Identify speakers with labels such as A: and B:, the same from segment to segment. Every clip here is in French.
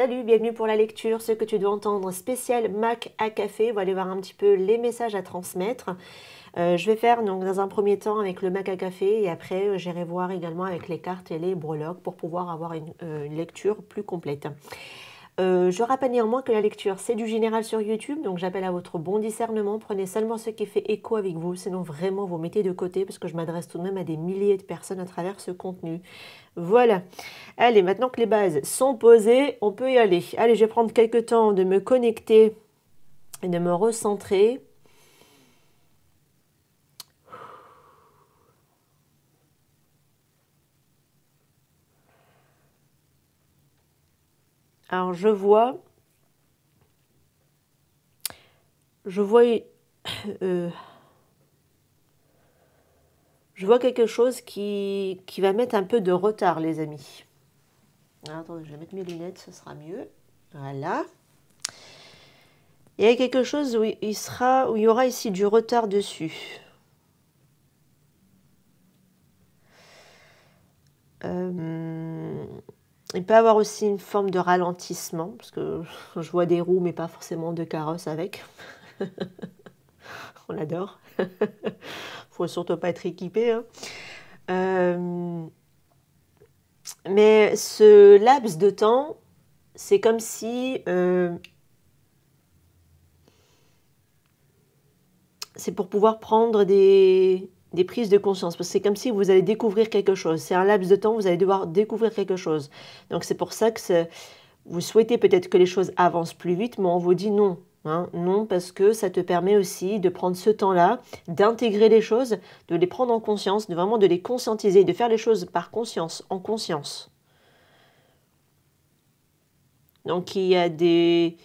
A: Salut, bienvenue pour la lecture, ce que tu dois entendre spécial Mac à café. On va aller voir un petit peu les messages à transmettre. Euh, je vais faire donc dans un premier temps avec le Mac à café et après euh, j'irai voir également avec les cartes et les breloques pour pouvoir avoir une euh, lecture plus complète. Euh, je rappelle néanmoins que la lecture, c'est du général sur YouTube, donc j'appelle à votre bon discernement. Prenez seulement ce qui fait écho avec vous, sinon vraiment vous mettez de côté parce que je m'adresse tout de même à des milliers de personnes à travers ce contenu. Voilà. Allez, maintenant que les bases sont posées, on peut y aller. Allez, je vais prendre quelques temps de me connecter et de me recentrer. Alors je vois, je vois, euh, je vois quelque chose qui, va mettre un peu de retard, les amis. attendez, je vais mettre mes lunettes, ce sera mieux. Voilà. Il y a quelque chose où il, sera, où il y aura ici du retard dessus. Euh, il peut avoir aussi une forme de ralentissement, parce que je vois des roues, mais pas forcément de carrosses avec. On adore. faut surtout pas être équipé. Hein. Euh, mais ce laps de temps, c'est comme si... Euh, c'est pour pouvoir prendre des, des prises de conscience, parce que c'est comme si vous allez découvrir quelque chose. C'est un laps de temps, vous allez devoir découvrir quelque chose. Donc c'est pour ça que vous souhaitez peut-être que les choses avancent plus vite, mais on vous dit non. Hein. non, parce que ça te permet aussi de prendre ce temps-là, d'intégrer les choses, de les prendre en conscience, de vraiment de les conscientiser, de faire les choses par conscience, en conscience. Donc il y a des,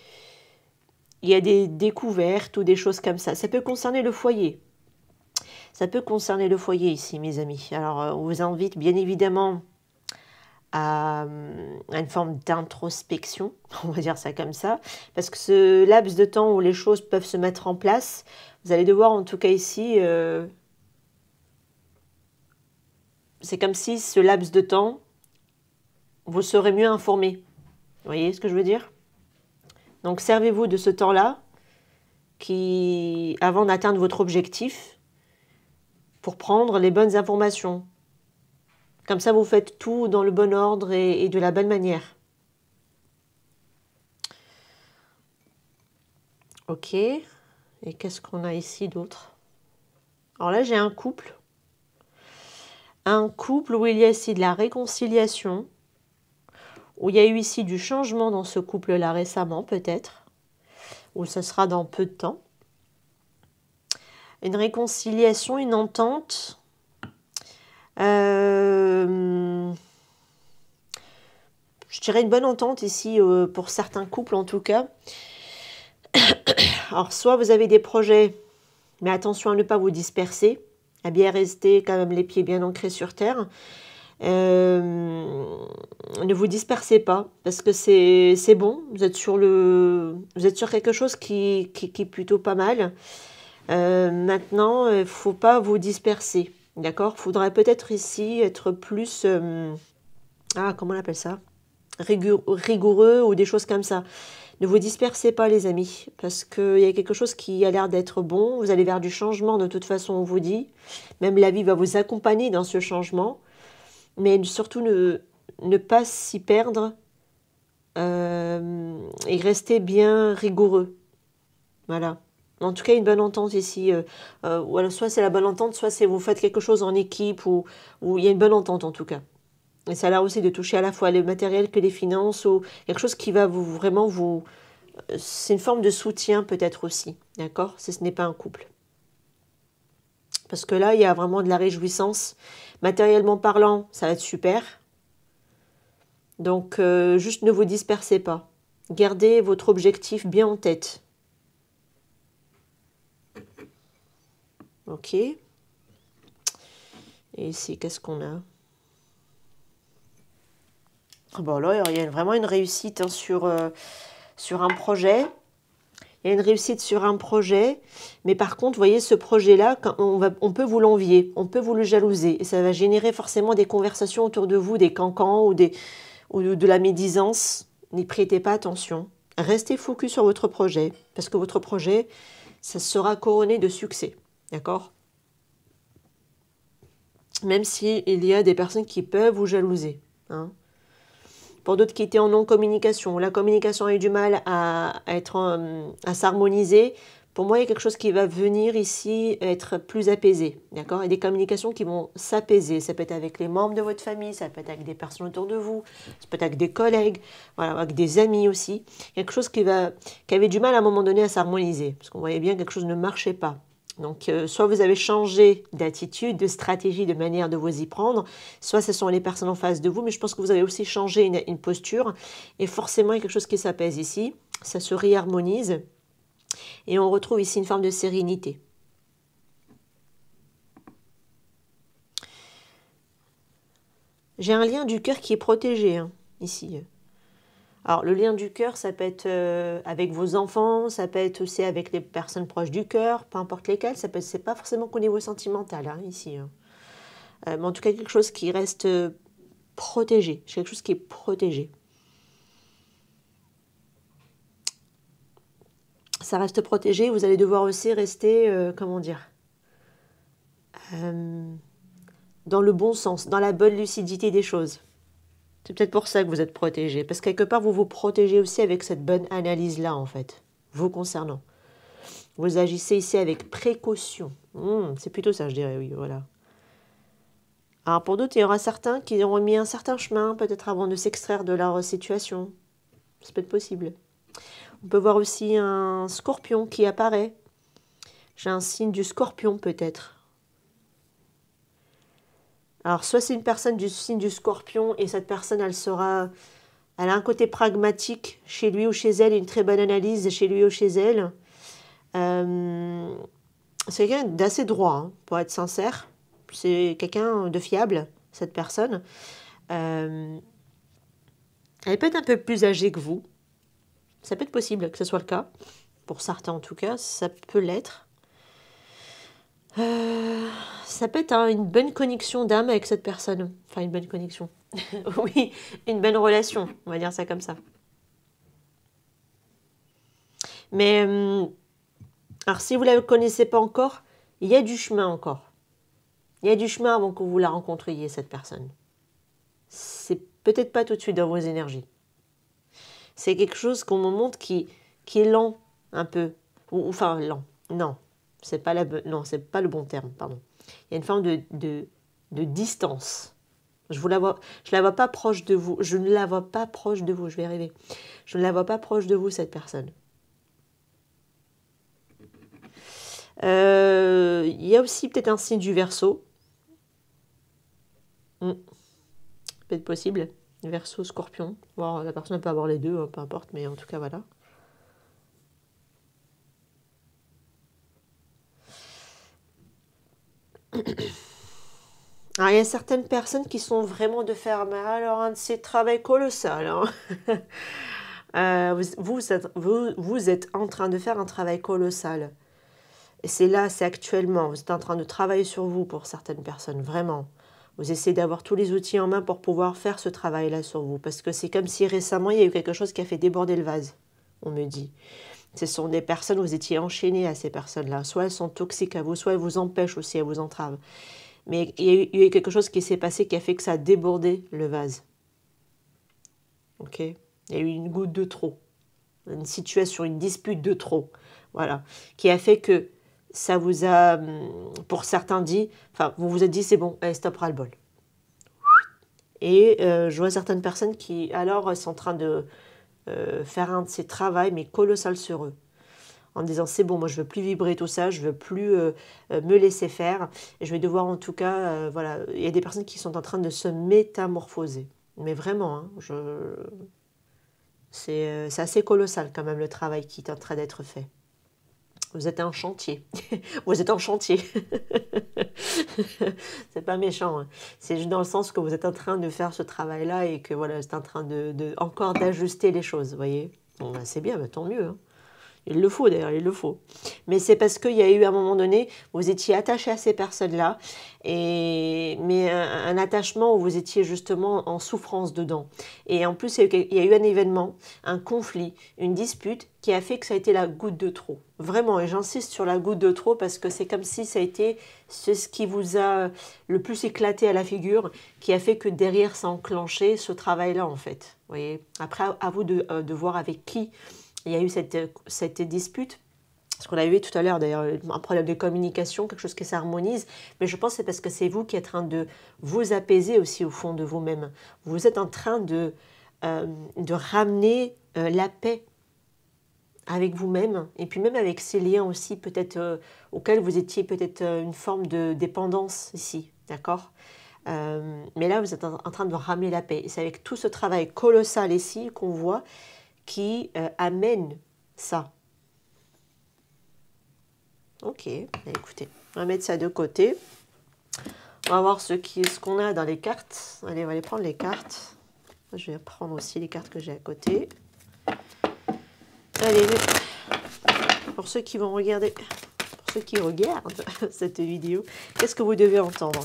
A: il y a des découvertes ou des choses comme ça. Ça peut concerner le foyer, ça peut concerner le foyer ici, mes amis. Alors, euh, on vous invite bien évidemment à, euh, une forme d'introspection, on va dire ça comme ça, parce que ce laps de temps où les choses peuvent se mettre en place, vous allez devoir en tout cas ici, euh, c'est comme si ce laps de temps, vous serez mieux informé. Vous voyez ce que je veux dire Donc servez-vous de ce temps-là qui, avant d'atteindre votre objectif, pour prendre les bonnes informations. Comme ça, vous faites tout dans le bon ordre et, de la bonne manière. Ok. Et qu'est-ce qu'on a ici d'autre Alors là, j'ai un couple. Un couple où il y a ici de la réconciliation, où il y a eu ici du changement dans ce couple-là récemment, peut-être, ou ce sera dans peu de temps une réconciliation, une entente. Euh, je dirais une bonne entente ici euh, pour certains couples en tout cas. Alors soit vous avez des projets, mais attention à ne pas vous disperser, à bien rester quand même les pieds bien ancrés sur terre. Euh, ne vous dispersez pas parce que c'est bon, vous êtes sur, le, vous êtes sur quelque chose qui, qui, qui est plutôt pas mal. Euh, maintenant, il ne faut pas vous disperser. D'accord Faudrait peut-être ici être plus. Euh, ah, comment on appelle ça rigoureux ou des choses comme ça. Ne vous dispersez pas, les amis, parce qu'il y a quelque chose qui a l'air d'être bon. Vous allez vers du changement, de toute façon, on vous dit. Même la vie va vous accompagner dans ce changement. Mais surtout, ne, ne pas s'y perdre euh, et rester bien rigoureux. Voilà en tout cas une bonne entente ici. Euh, euh soit c'est la bonne entente, soit c'est vous faites quelque chose en équipe ou, il y a une bonne entente en tout cas. Et ça a l'air aussi de toucher à la fois le matériel que les finances ou quelque chose qui va vous vraiment vous. Euh, c'est une forme de soutien peut-être aussi, d'accord Si ce n'est pas un couple. Parce que là, il y a vraiment de la réjouissance. Matériellement parlant, ça va être super. Donc, euh, juste ne vous dispersez pas. Gardez votre objectif bien en tête. Ok. Et ici, qu'est-ce qu'on a ah Bon, là, il y a vraiment une réussite hein, sur, euh, sur un projet. Il y a une réussite sur un projet, mais par contre, vous voyez, ce projet-là, on, on peut vous l'envier, on peut vous le jalouser, et ça va générer forcément des conversations autour de vous, des cancans ou, des, ou de la médisance. N'y prêtez pas attention. Restez focus sur votre projet, parce que votre projet, ça sera couronné de succès. D'accord Même s'il il y a des personnes qui peuvent vous jalouser. Hein. pour d'autres qui étaient en non-communication, la communication a eu du mal à, euh, à s'harmoniser. Pour moi, il y a quelque chose qui va venir ici être plus apaisé, d'accord a des communications qui vont s'apaiser. Ça peut être avec les membres de votre famille, ça peut être avec des personnes autour de vous, ça peut être avec des collègues, avec des amis aussi. Quelque chose qui, va, qui avait du mal à un moment donné à s'harmoniser, parce qu'on voyait bien que quelque chose ne marchait pas. Donc, euh, soit vous avez changé d'attitude, de stratégie, de manière de vous y prendre, soit ce sont les personnes en face de vous, mais je pense que vous avez aussi changé une, posture. Et forcément, il y a quelque chose qui s'apaise ici, ça se réharmonise, et on retrouve ici une forme de sérénité. J'ai un lien du cœur qui est protégé, hein, ici. Alors le lien du cœur, ça peut être euh, avec vos enfants, ça peut être aussi avec les personnes proches du cœur, peu importe lesquelles, ça c'est pas forcément qu'au niveau sentimental hein, ici. Hein. Euh, mais en tout cas quelque chose qui reste euh, protégé, quelque chose qui est protégé. Ça reste protégé, vous allez devoir aussi rester, comment dire, dans le bon sens, dans la bonne lucidité des choses. C'est peut-être pour ça que vous êtes protégé, parce que quelque part, vous vous protégez aussi avec cette bonne analyse-là, en fait, vous concernant. Vous agissez ici avec précaution. Hmm, c'est plutôt ça, je dirais, oui, voilà. Alors pour d'autres, il y aura certains qui auront mis un certain chemin, peut-être avant de s'extraire de leur situation. C'est peut-être possible. On peut voir aussi un scorpion qui apparaît. J'ai un signe du scorpion, peut-être. Alors, soit c'est une personne du signe du scorpion et cette personne, elle sera. Elle a un côté pragmatique chez lui ou chez elle, une très bonne analyse chez lui ou chez elle. Euh, c'est quelqu'un d'assez droit, hein, pour être sincère. C'est quelqu'un de fiable, cette personne. Euh, elle peut être un peu plus âgée que vous. Ça peut être possible que ce soit le cas. Pour certains, en tout cas, ça peut l'être. Euh, ça peut être hein, une bonne connexion d'âme avec cette personne. Enfin, une bonne connexion. oui, une bonne relation, on va dire ça comme ça. Mais, hum, alors si vous ne la connaissez pas encore, il y a du chemin encore. Il y a du chemin avant que vous la rencontriez, cette personne. C'est peut-être pas tout de suite dans vos énergies. C'est quelque chose qu'on me montre qui, qui est lent, un peu. Ou, enfin, lent. Non, c'est pas la, non, c'est pas le bon terme, pardon. Il y a une forme de, de, distance. Je vous la vois, je la vois pas proche de vous. Je ne la vois pas proche de vous. Je vais rêver. Je ne la vois pas proche de vous cette personne. Euh, il y a aussi peut-être un signe du verso. Hmm. Peut-être possible. Verso, scorpion. la personne peut avoir les deux, hein, peu importe, mais en tout cas, voilà. Alors, ah, il y a certaines personnes qui sont vraiment de faire alors un de ces travail colossal. Hein. Euh, vous, vous, êtes en train de faire un travail colossal. Et c'est là, c'est actuellement. Vous êtes en train de travailler sur vous pour certaines personnes, vraiment. Vous essayez d'avoir tous les outils en main pour pouvoir faire ce travail-là sur vous. Parce que c'est comme si récemment, il y a eu quelque chose qui a fait déborder le vase, on me dit. Ce sont des personnes, vous étiez enchaîné à ces personnes-là. Soit elles sont toxiques à vous, soit elles vous empêchent aussi, elles vous entravent. Mais il y a eu, quelque chose qui s'est passé qui a fait que ça a débordé le vase. Ok Il y a eu une goutte de trop. Une situation, une dispute de trop. Voilà. Qui a fait que ça vous a, hum, pour certains, dit, enfin, vous vous êtes dit, c'est bon, elle stoppera le bol. Et euh, je vois certaines personnes qui, alors, sont en train de euh, faire un de ces travaux mais colossal sur eux. En disant, c'est bon, moi je veux plus vibrer tout ça, je veux plus euh, euh, me laisser faire. Et je vais devoir en tout cas, voilà, il y a des personnes qui sont en train de se métamorphoser. Mais vraiment, hein, je... c'est assez colossal quand même le travail qui est en train d'être fait. Vous êtes un chantier. vous êtes en chantier. c'est pas méchant. Hein. C'est juste dans le sens que vous êtes en train de faire ce travail-là et que voilà, c'est en train de, encore d'ajuster les choses, vous voyez. Bon, ben, c'est bien, mais tant mieux. Hein. Il le faut d'ailleurs, il le faut. Mais c'est parce qu'il y a eu à un moment donné, vous étiez attaché à ces personnes-là, et mais un, attachement où vous étiez justement en souffrance dedans. Et en plus, il y a eu un événement, un conflit, une dispute qui a fait que ça a été la goutte de trop. Vraiment, et j'insiste sur la goutte de trop parce que c'est comme si ça a été ce qui vous a le plus éclaté à la figure, qui a fait que derrière ça enclenché ce travail-là en fait. Vous voyez Après, à vous de euh, voir avec qui il y a eu cette, euh, cette dispute ce qu'on a vu tout à l'heure d'ailleurs, un problème de communication, quelque chose qui s'harmonise, mais je pense que c'est parce que c'est vous qui êtes en train de vous apaiser aussi au fond de vous-même. Vous êtes en train de, euh, de ramener euh, la paix avec vous-même et puis même avec ces liens aussi peut-être auxquels vous étiez peut-être une forme de dépendance ici, d'accord Mais là, vous êtes en, en train de ramener la paix. Et c'est avec tout ce travail colossal ici qu'on voit qui euh, amène ça. Ok, bah, écoutez, on va mettre ça de côté. On va voir ce ce qu'on a dans les cartes. Allez, on va aller prendre les cartes. Je vais prendre aussi les cartes que j'ai à côté. Allez, pour ceux qui vont regarder, pour ceux qui regardent cette vidéo, qu'est-ce que vous devez entendre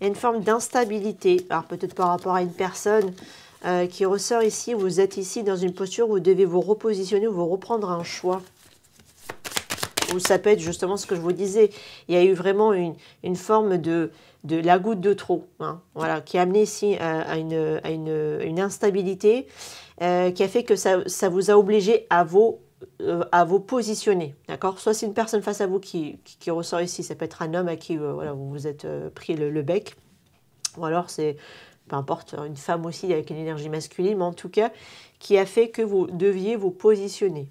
A: Il y a une forme d'instabilité. Alors peut-être par rapport à une personne, euh, qui ressort ici. Vous êtes ici dans une posture où vous devez vous repositionner vous reprendre un choix. Ou ça peut être justement ce que je vous disais. Il y a eu vraiment une, une forme de, de la goutte de trop, hein, voilà, qui a amené ici euh, à, une, à une, une, instabilité, euh, qui a fait que ça, ça vous a obligé à vos à vous positionner, d'accord Soit c'est une personne face à vous qui, qui, ressort ici, ça peut être un homme à qui voilà, vous vous êtes pris le, bec, ou alors c'est peu importe, une femme aussi avec une énergie masculine, mais en tout cas, qui a fait que vous deviez vous positionner.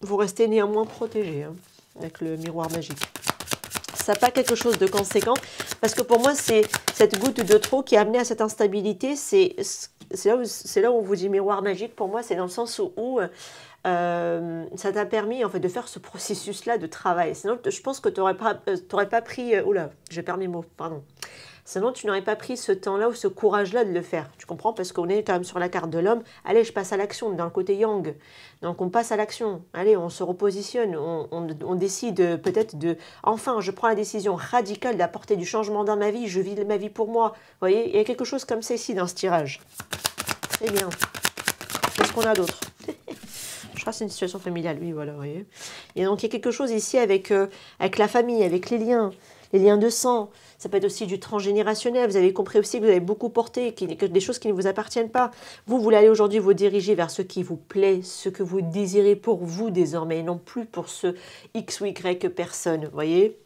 A: Vous restez néanmoins protégé hein, avec le miroir magique. Ça n'a pas quelque chose de conséquent, parce que pour moi, c'est cette goutte de trop qui a amené à cette instabilité. C'est là, où, là où on vous dit miroir magique, pour moi, c'est dans le sens où, euh, ça t'a permis en fait de faire ce processus là de travail. Sinon, je pense que tu n'aurais pas, euh, pas, pris. Euh, oula, j'ai perdu mon mot, pardon. Sinon, tu n'aurais pas pris ce temps-là ou ce courage-là de le faire. Tu comprends Parce qu'on est quand même sur la carte de l'homme. Allez, je passe à l'action, dans le côté yang. Donc, on passe à l'action. Allez, on se repositionne. On, décide euh, peut-être de. Enfin, je prends la décision radicale d'apporter du changement dans ma vie. Je vis ma vie pour moi. Vous voyez, il y a quelque chose comme ça ici dans ce tirage. Eh bien. Qu'est-ce qu'on a d'autre je crois que c'est une situation familiale, oui, voilà, vous voyez. Et donc, il y a quelque chose ici avec, euh, avec la famille, avec les liens les liens de sang, ça peut être aussi du transgénérationnel. Vous avez compris aussi que vous avez beaucoup porté, que des choses qui ne vous appartiennent pas. Vous voulez aller aujourd'hui vous diriger vers ce qui vous plaît, ce que vous désirez pour vous désormais, et non plus pour ce X ou Y personne, vous voyez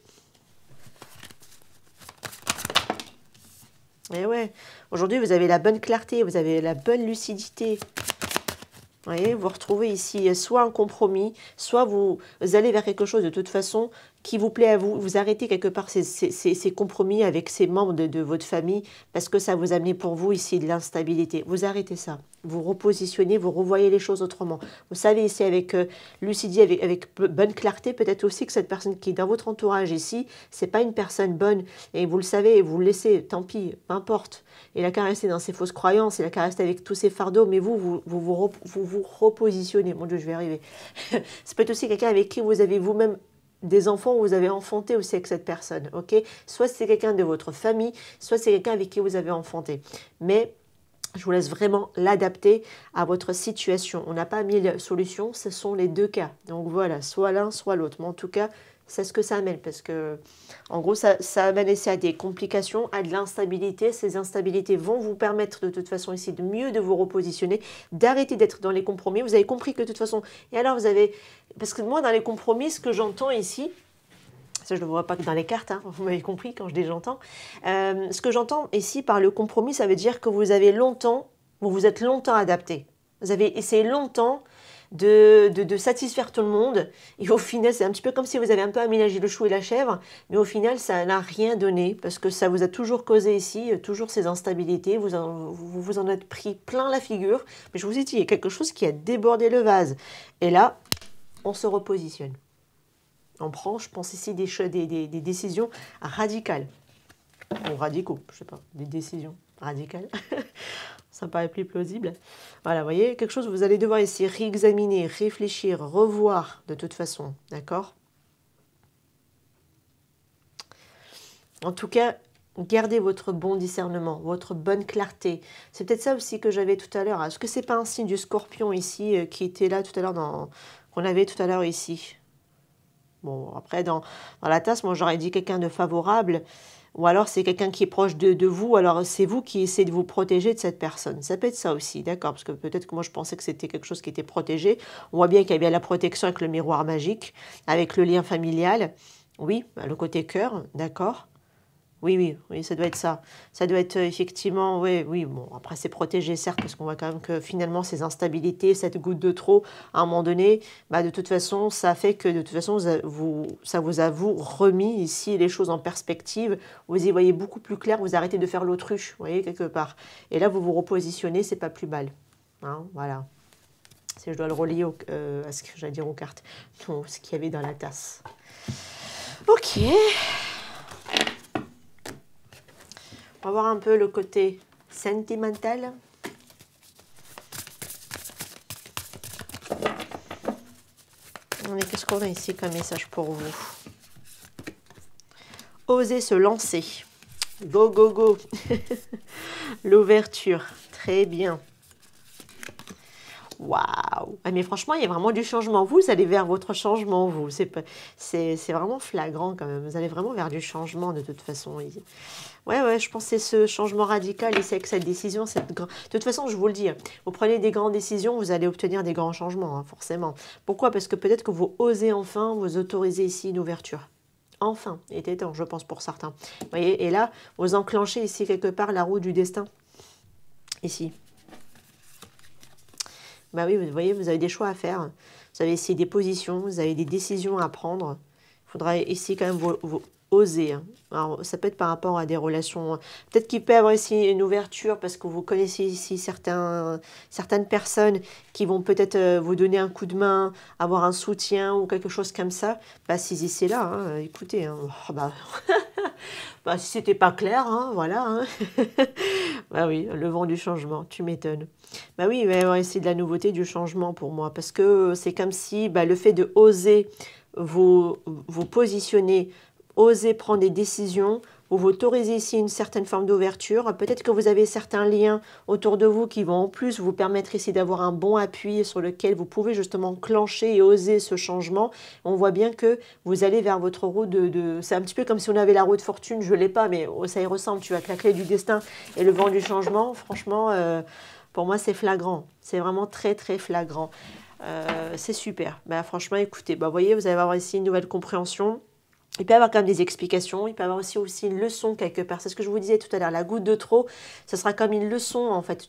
A: Et eh ouais, aujourd'hui vous avez la bonne clarté, vous avez la bonne lucidité. Vous voyez, vous retrouvez ici soit un compromis, soit vous allez vers quelque chose de toute façon qui vous plaît à vous, vous arrêtez quelque part ces, compromis avec ces membres de, votre famille parce que ça vous amène pour vous ici de l'instabilité. Vous arrêtez ça. Vous repositionnez, vous revoyez les choses autrement. Vous savez ici avec euh, lucidité, avec, bonne clarté peut-être aussi que cette personne qui est dans votre entourage ici, c'est pas une personne bonne et vous le savez vous le laissez, tant pis, peu importe. Et la caressé dans ses fausses croyances, et la rester avec tous ses fardeaux, mais vous, vous vous, vous, vous repositionnez. Mon Dieu, je vais arriver. c'est peut-être aussi quelqu'un avec qui vous avez vous-même des enfants où vous avez enfanté aussi avec cette personne, ok Soit c'est quelqu'un de votre famille, soit c'est quelqu'un avec qui vous avez enfanté. Mais je vous laisse vraiment l'adapter à votre situation. On n'a pas mille solutions, ce sont les deux cas. Donc voilà, soit l'un, soit l'autre. Mais en tout cas, c'est ce que ça amène, parce que, en gros, ça, ça amène ici à des complications, à de l'instabilité. Ces instabilités vont vous permettre, de toute façon, ici, de mieux de vous repositionner, d'arrêter d'être dans les compromis. Vous avez compris que, de toute façon, et alors vous avez... Parce que moi, dans les compromis, ce que j'entends ici, ça, je ne le vois pas que dans les cartes, hein, vous m'avez compris quand je dis j'entends. Euh, ce que j'entends ici par le compromis, ça veut dire que vous avez longtemps, vous vous êtes longtemps adapté. Vous avez essayé longtemps de, satisfaire tout le monde. Et au final, c'est un petit peu comme si vous avez un peu aménagé le chou et la chèvre, mais au final, ça n'a rien donné parce que ça vous a toujours causé ici, euh, toujours ces instabilités. Vous vous, en êtes pris plein la figure. Mais je vous ai dit, il y a quelque chose qui a débordé le vase. Et là, on se repositionne. On prend, je pense ici, des, des, des, décisions radicales. Ou radicaux, je sais pas, des décisions radicales. ça me paraît plus plausible. Voilà, vous voyez, quelque chose, vous allez devoir essayer réexaminer, réfléchir, revoir de toute façon, d'accord En tout cas, gardez votre bon discernement, votre bonne clarté. C'est peut-être ça aussi que j'avais tout à l'heure. Est-ce que c'est pas un signe du scorpion ici euh, qui était là tout à l'heure dans qu'on avait tout à l'heure ici Bon, après, dans, dans la tasse, moi j'aurais dit quelqu'un de favorable, ou alors c'est quelqu'un qui est proche de, de vous, alors c'est vous qui essayez de vous protéger de cette personne. Ça peut être ça aussi, d'accord Parce que peut-être que moi je pensais que c'était quelque chose qui était protégé. On voit bien qu'il y a bien la protection avec le miroir magique, avec le lien familial, oui, le côté cœur, d'accord oui, oui, oui, ça doit être ça. Ça doit être euh, effectivement, oui, oui. Bon, après, c'est protégé, certes, parce qu'on voit quand même que finalement, ces instabilités, cette goutte de trop, à un moment donné, bah, de toute façon, ça fait que de toute façon, vous, ça vous a vous remis ici les choses en perspective. Vous y voyez beaucoup plus clair, vous arrêtez de faire l'autruche, vous voyez, quelque part. Et là, vous vous repositionnez, c'est pas plus mal. Hein, voilà. Si je dois le relier euh, à ce que j'allais dire aux cartes, ce qu'il y avait dans la tasse. Ok va voir un peu le côté sentimental. Qu'est-ce qu'on a ici comme message pour vous Oser se lancer. Go, go, go. L'ouverture. Très bien. Waouh mais franchement, il y a vraiment du changement. Vous allez vers votre changement, vous. C'est vraiment flagrant quand même. Vous allez vraiment vers du changement de toute façon. Ouais, ouais, je pense que ce changement radical et c'est que cette décision, cette De toute façon, je vous le dis, hein. vous prenez des grandes décisions, vous allez obtenir des grands changements, hein, forcément. Pourquoi Parce que peut-être que vous osez enfin vous autoriser ici une ouverture. Enfin, il était temps, je pense, pour certains. Vous voyez, et là, vous enclenchez ici quelque part la roue du destin. Ici, bah oui, vous voyez, vous avez des choix à faire. Vous avez ici des positions, vous avez des décisions à prendre. Il faudra essayer quand même vos, oser. Hein. Alors, ça peut être par rapport à des relations. Hein. Peut-être qu'il peut y avoir ici une ouverture parce que vous connaissez ici certains, certaines personnes qui vont peut-être euh, vous donner un coup de main, avoir un soutien ou quelque chose comme ça. Bah, c'est là, hein. écoutez. Oh, bah. bah. si c'était pas clair, voilà. bah oui, le vent du changement, tu m'étonnes. Bah oui, il va y avoir de la nouveauté, du changement pour moi parce que c'est comme si bah, le fait de oser vous, vous positionner Oser prendre des décisions, vous vous autorisez ici une certaine forme d'ouverture. Peut-être que vous avez certains liens autour de vous qui vont en plus vous permettre ici d'avoir un bon appui sur lequel vous pouvez justement clencher et oser ce changement. On voit bien que vous allez vers votre roue de... de... C'est un petit peu comme si on avait la roue de fortune, je ne l'ai pas, mais oh, ça y ressemble. Tu as que la clé du destin et le vent du changement. Franchement, euh, pour moi, c'est flagrant. C'est vraiment très, très flagrant. Euh, c'est super. Bah, franchement, écoutez, bah, voyez, vous allez avoir ici une nouvelle compréhension il peut y avoir quand même des explications, il peut y avoir aussi, aussi une leçon quelque part. C'est ce que je vous disais tout à l'heure, la goutte de trop, ça sera comme une leçon en fait.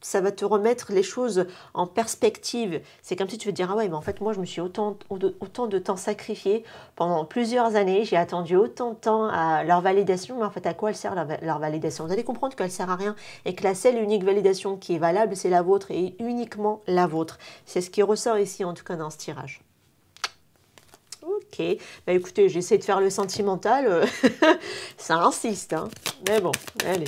A: ça va te remettre les choses en perspective. C'est comme si tu veux dire, ah ouais, mais en fait, moi, je me suis autant, autant de temps sacrifié pendant plusieurs années, j'ai attendu autant de temps à leur validation, mais en fait, à quoi elle sert leur, validation Vous allez comprendre qu'elle sert à rien et que la seule unique validation qui est valable, c'est la vôtre et uniquement la vôtre. C'est ce qui ressort ici, en tout cas, dans ce tirage. Bah, écoutez, j'essaie de faire le sentimental, euh, ça insiste, hein. Mais bon, allez.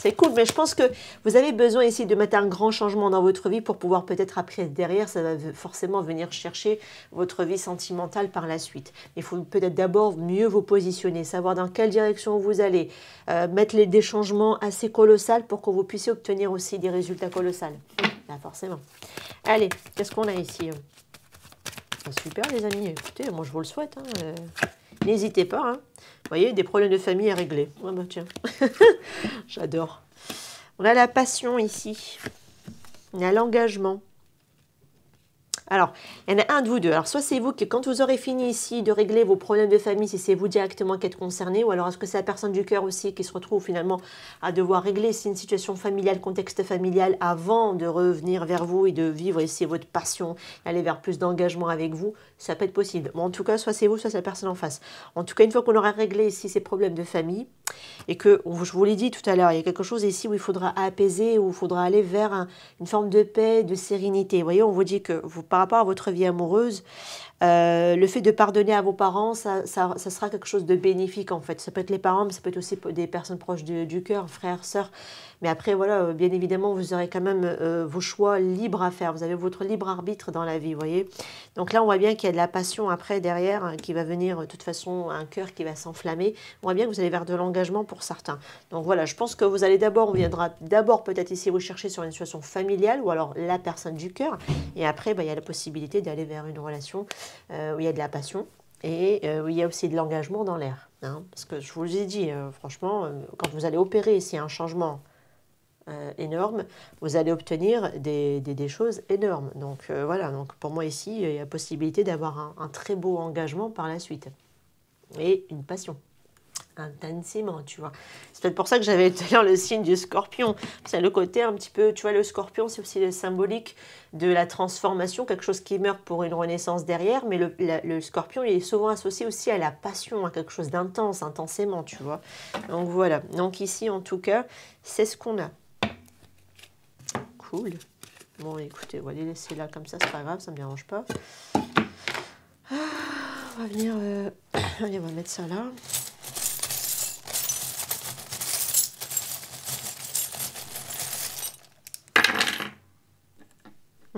A: C'est cool, mais je pense que vous avez besoin ici de mettre un grand changement dans votre vie pour pouvoir peut-être après, derrière, ça va forcément venir chercher votre vie sentimentale par la suite. Il faut peut-être d'abord mieux vous positionner, savoir dans quelle direction vous allez, euh, mettre des changements assez colossales pour que vous puissiez obtenir aussi des résultats colossales. Là, forcément. Allez, qu'est-ce qu'on a ici hein super, les amis. Écoutez, moi, je vous le souhaite. Hein, euh, n'hésitez pas. Hein. Vous voyez, des problèmes de famille à régler. Bah, tiens, j'adore. On a la passion ici. On a l'engagement. Alors, il y en a un de vous deux. Alors, soit c'est vous qui, quand vous aurez fini ici de régler vos problèmes de famille, si c'est vous directement qui êtes concerné, ou alors est-ce que c'est la personne du cœur aussi qui se retrouve finalement à devoir régler si une situation familiale, contexte familial, avant de revenir vers vous et de vivre ici votre passion, aller vers plus d'engagement avec vous, ça peut être possible. en tout cas, soit c'est vous, soit c'est la personne en face. En tout cas, une fois qu'on aura réglé ici ces problèmes de famille, et que, je vous l'ai dit tout à l'heure, il y a quelque chose ici où il faudra apaiser, où il faudra aller vers une forme de paix, de sérénité. Vous voyez, on vous dit que vous, par rapport à votre vie amoureuse, euh, le fait de pardonner à vos parents, ça, ça, sera quelque chose de bénéfique en fait. Ça peut être les parents, mais ça peut être aussi des personnes proches du cœur, frères, sœurs. Mais après, voilà, euh, bien évidemment, vous aurez quand même euh, euh, vos choix libres à faire. Vous avez votre libre arbitre dans la vie, vous voyez. Donc là, on voit bien qu'il y a de la passion après, derrière, hein, qui va venir, de toute façon, un cœur qui va s'enflammer. On voit bien que vous allez vers de l'engagement pour certains. Donc voilà, je pense que vous allez d'abord, on viendra d'abord peut-être ici vous chercher sur une situation familiale ou alors la personne du cœur. Et après, bah, il y a la possibilité d'aller vers une relation où il y a de la passion et où il y a aussi de l'engagement dans l'air. Hein. parce que je vous ai dit, franchement, quand vous allez opérer s'il y a un changement euh, énorme, vous allez obtenir des, choses énormes. Donc euh, voilà, donc pour moi ici, il y a possibilité d'avoir un, très beau engagement par la suite. Et une passion. Intensément, tu vois. C'est peut-être pour ça que j'avais tout à l'heure le signe du scorpion. C'est le côté un petit peu, tu vois, le scorpion, c'est aussi le symbolique de la transformation, quelque chose qui meurt pour une renaissance derrière, mais le, le scorpion, il est souvent associé aussi à la passion, à quelque chose d'intense, intensément, tu vois. Donc voilà. Donc ici, en tout cas, c'est ce qu'on a. Cool. Bon, écoutez, on va les laisser là comme ça, c'est pas grave, ça me dérange pas. Ah, on va venir... Euh, on va mettre ça là.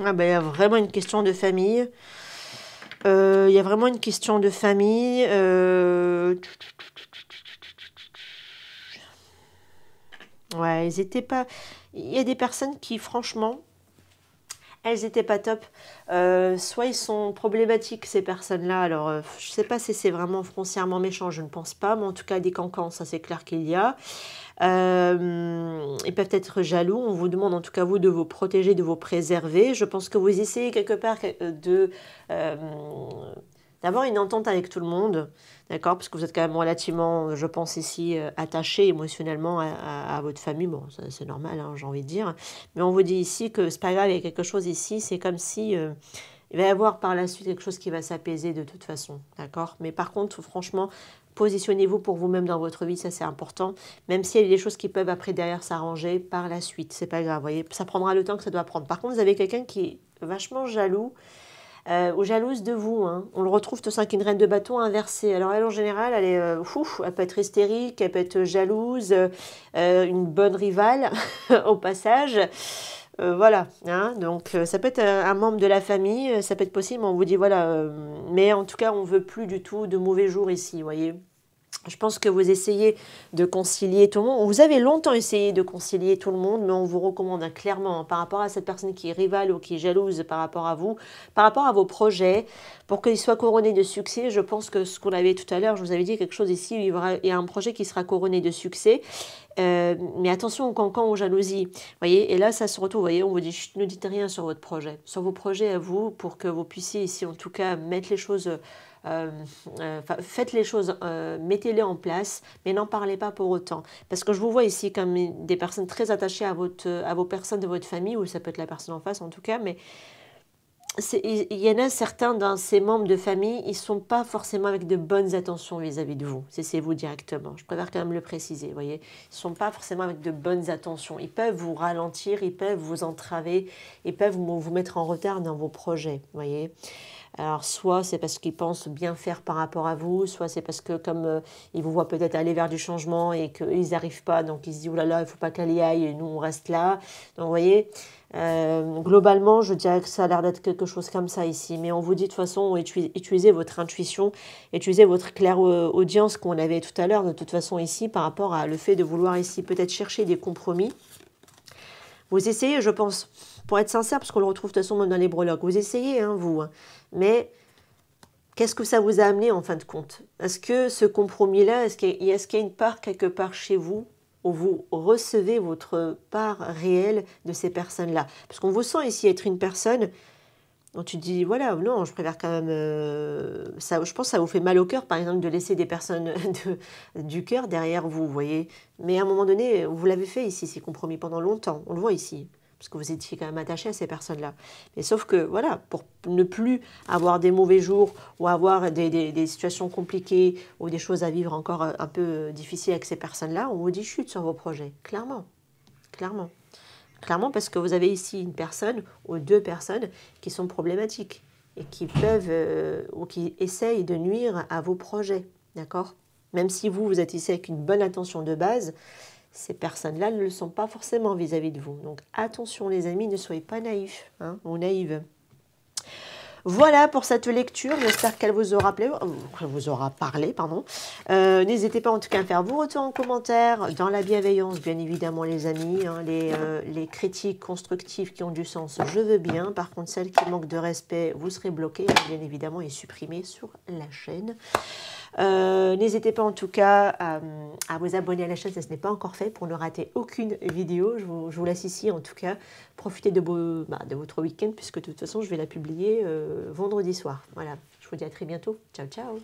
A: Ah ben, il y a vraiment une question de famille. Euh, il y a vraiment une question de famille. Euh, ouais, ils pas il y a des personnes qui, franchement, elles n'étaient pas top. Euh, soit ils sont problématiques, ces personnes-là. Alors, je euh, je sais pas si c'est vraiment foncièrement méchant, je ne pense pas. Mais en tout cas, des cancans, ça c'est clair qu'il y a. Euh, ils peuvent être jaloux. On vous demande, en tout cas, vous, de vous protéger, de vous préserver. Je pense que vous essayez quelque part de d'avoir une entente avec tout le monde, d'accord Parce que vous êtes quand même relativement, je pense ici, euh, attaché émotionnellement à, votre famille. Bon, c'est normal, hein, j'ai envie de dire. Mais on vous dit ici que c'est pas grave, il y a quelque chose ici, c'est comme si... Euh, il va y avoir par la suite quelque chose qui va s'apaiser de toute façon, d'accord Mais par contre, franchement, positionnez-vous pour vous-même dans votre vie, ça c'est important. Même s'il y a des choses qui peuvent après derrière s'arranger par la suite, c'est pas grave, Vous voyez, ça prendra le temps que ça doit prendre. Par contre, vous avez quelqu'un qui est vachement jaloux, ou euh, jalouse de vous. Hein. On le retrouve tout ça avec une reine de bâton inversée. Alors elle, en général, elle, est, euh, peut être hystérique, elle peut être jalouse, euh, une bonne rivale au passage. voilà, hein. donc ça peut être un membre de la famille, ça peut être possible, on vous dit voilà, mais en tout cas on veut plus du tout de mauvais jours ici, voyez. Je pense que vous essayez de concilier tout le monde. Vous avez longtemps essayé de concilier tout le monde, mais on vous recommande hein, clairement, hein, par rapport à cette personne qui est rivale ou qui est jalouse par rapport à vous, par rapport à vos projets, pour qu'ils soient couronnés de succès, je pense que ce qu'on avait tout à l'heure, je vous avais dit quelque chose ici, il y a un projet qui sera couronné de succès. Euh, mais attention aux cancans, aux jalousies. voyez, et là, ça se retrouve. voyez, on vous dit, ne dites rien sur votre projet, sur vos projets à vous, pour que vous puissiez ici, en tout cas, mettre les choses... Euh, euh, faites les choses, euh, mettez-les en place, mais n'en parlez pas pour autant. Parce que je vous vois ici comme des personnes très attachées à, votre, à vos personnes de votre famille, ou ça peut être la personne en face en tout cas, mais il y en a certains dans ces membres de famille, ils ne sont pas forcément avec de bonnes attentions vis-à-vis de vous. C'est vous directement. Je préfère quand même le préciser. Vous Voyez, ils ne sont pas forcément avec de bonnes attentions. Ils peuvent vous ralentir, ils peuvent vous entraver, ils peuvent vous mettre en retard dans vos projets. vous Voyez. Alors soit c'est parce qu'ils pensent bien faire par rapport à vous, soit c'est parce que comme euh, ils vous voient peut-être aller vers du changement et qu'ils n'arrivent pas, donc ils se disent, oh là là, il ne faut pas qu'elle y aille, et nous on reste là. Donc vous voyez, euh, globalement, je dirais que ça a l'air d'être quelque chose comme ça ici. Mais on vous dit de toute façon, utilisez votre intuition, utilisez votre claire euh, audience qu'on avait tout à l'heure, de toute façon ici, par rapport à le fait de vouloir ici peut-être chercher des compromis. Vous essayez, je pense, pour être sincère, parce qu'on le retrouve de toute façon même dans les breloques, vous essayez, hein, vous. Hein. Mais qu'est-ce que ça vous a amené en fin de compte Est-ce que ce compromis-là, est-ce qu'il y, a une part quelque part chez vous où vous recevez votre part réelle de ces personnes-là Parce qu'on vous sent ici être une personne dont tu dis, voilà, non, je préfère quand même... Euh, ça, je pense que ça vous fait mal au cœur, par exemple, de laisser des personnes du cœur derrière vous, vous voyez. Mais à un moment donné, vous l'avez fait ici, ces compromis, pendant longtemps. On le voit ici parce que vous étiez quand même attaché à ces personnes-là. Mais sauf que, voilà, pour ne plus avoir des mauvais jours ou avoir des, situations compliquées ou des choses à vivre encore un peu difficiles avec ces personnes-là, on vous dit chute sur vos projets, clairement, clairement. Clairement parce que vous avez ici une personne ou deux personnes qui sont problématiques et qui peuvent euh, ou qui essayent de nuire à vos projets, d'accord Même si vous, vous êtes ici avec une bonne intention de base, ces personnes-là ne le sont pas forcément vis-à-vis de vous. Donc attention les amis, ne soyez pas naïfs hein, ou naïves. Voilà pour cette lecture, j'espère qu'elle vous aura euh, vous aura parlé, pardon. Euh, n'hésitez pas en tout cas à faire vos retours en commentaire, dans la bienveillance bien évidemment les amis, hein, les, euh, les, critiques constructives qui ont du sens, je veux bien. Par contre celles qui manquent de respect, vous serez bloqués hein, bien évidemment et supprimés sur la chaîne. Euh, n'hésitez pas en tout cas à, vous abonner à la chaîne si ce n'est pas encore fait pour ne rater aucune vidéo. Je vous, laisse ici en tout cas. Profitez de, bah, de votre week-end puisque de toute façon je vais la publier euh, vendredi soir. Voilà, je vous dis à très bientôt. Ciao, ciao